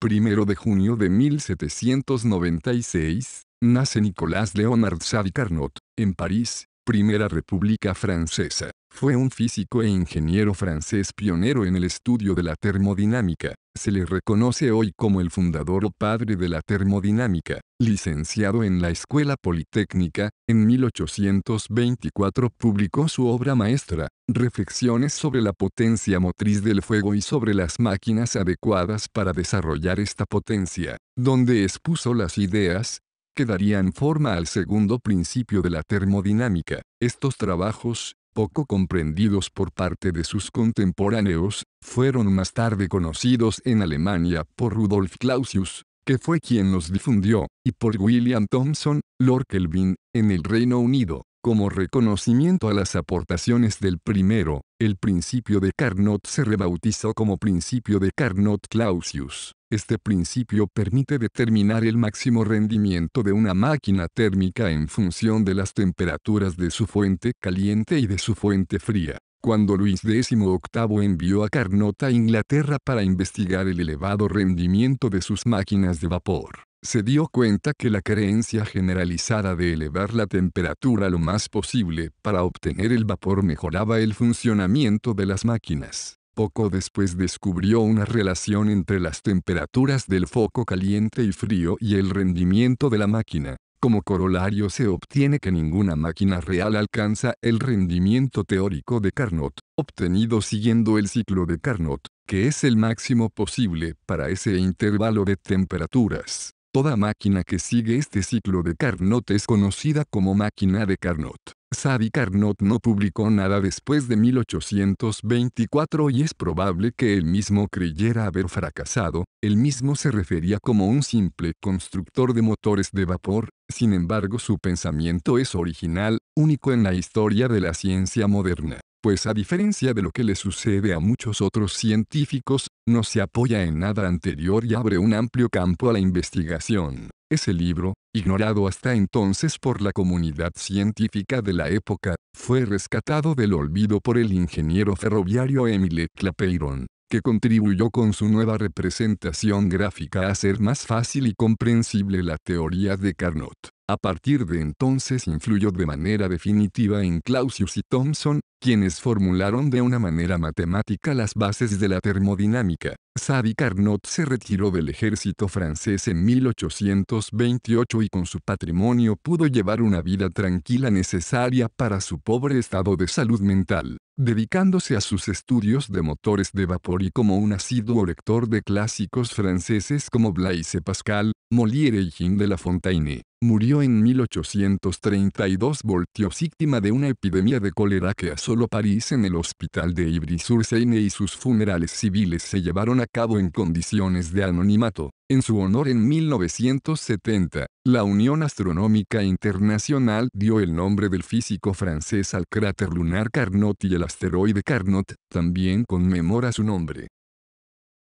1 de junio de 1796, nace Nicolas Leonard Sadi Carnot, en París, Primera República Francesa. Fue un físico e ingeniero francés pionero en el estudio de la termodinámica. Se le reconoce hoy como el fundador o padre de la termodinámica, licenciado en la Escuela Politécnica, en 1824 publicó su obra maestra, Reflexiones sobre la potencia motriz del fuego y sobre las máquinas adecuadas para desarrollar esta potencia, donde expuso las ideas, que darían forma al segundo principio de la termodinámica. Estos trabajos, poco comprendidos por parte de sus contemporáneos, fueron más tarde conocidos en Alemania por Rudolf Clausius, que fue quien los difundió, y por William Thomson, Lord Kelvin, en el Reino Unido. Como reconocimiento a las aportaciones del primero, el principio de Carnot se rebautizó como principio de Carnot Clausius. Este principio permite determinar el máximo rendimiento de una máquina térmica en función de las temperaturas de su fuente caliente y de su fuente fría. Cuando Luis XVIII envió a Carnot a Inglaterra para investigar el elevado rendimiento de sus máquinas de vapor, se dio cuenta que la creencia generalizada de elevar la temperatura lo más posible para obtener el vapor mejoraba el funcionamiento de las máquinas. Poco después descubrió una relación entre las temperaturas del foco caliente y frío y el rendimiento de la máquina. Como corolario se obtiene que ninguna máquina real alcanza el rendimiento teórico de Carnot, obtenido siguiendo el ciclo de Carnot, que es el máximo posible para ese intervalo de temperaturas. Toda máquina que sigue este ciclo de Carnot es conocida como máquina de Carnot. Sadi Carnot no publicó nada después de 1824 y es probable que él mismo creyera haber fracasado, él mismo se refería como un simple constructor de motores de vapor, sin embargo su pensamiento es original, único en la historia de la ciencia moderna pues a diferencia de lo que le sucede a muchos otros científicos, no se apoya en nada anterior y abre un amplio campo a la investigación. Ese libro, ignorado hasta entonces por la comunidad científica de la época, fue rescatado del olvido por el ingeniero ferroviario Émile Clapeyron, que contribuyó con su nueva representación gráfica a hacer más fácil y comprensible la teoría de Carnot. A partir de entonces influyó de manera definitiva en Clausius y Thomson, quienes formularon de una manera matemática las bases de la termodinámica. Sadi Carnot se retiró del ejército francés en 1828 y con su patrimonio pudo llevar una vida tranquila necesaria para su pobre estado de salud mental dedicándose a sus estudios de motores de vapor y como un asiduo lector de clásicos franceses como Blaise Pascal, Molière y Jean de la Fontaine. Murió en 1832 Voltió víctima de una epidemia de cólera que asoló París en el hospital de Ivry-sur-Seine y sus funerales civiles se llevaron a cabo en condiciones de anonimato. En su honor en 1970, la Unión Astronómica Internacional dio el nombre del físico francés al cráter lunar Carnot y el asteroide Carnot también conmemora su nombre.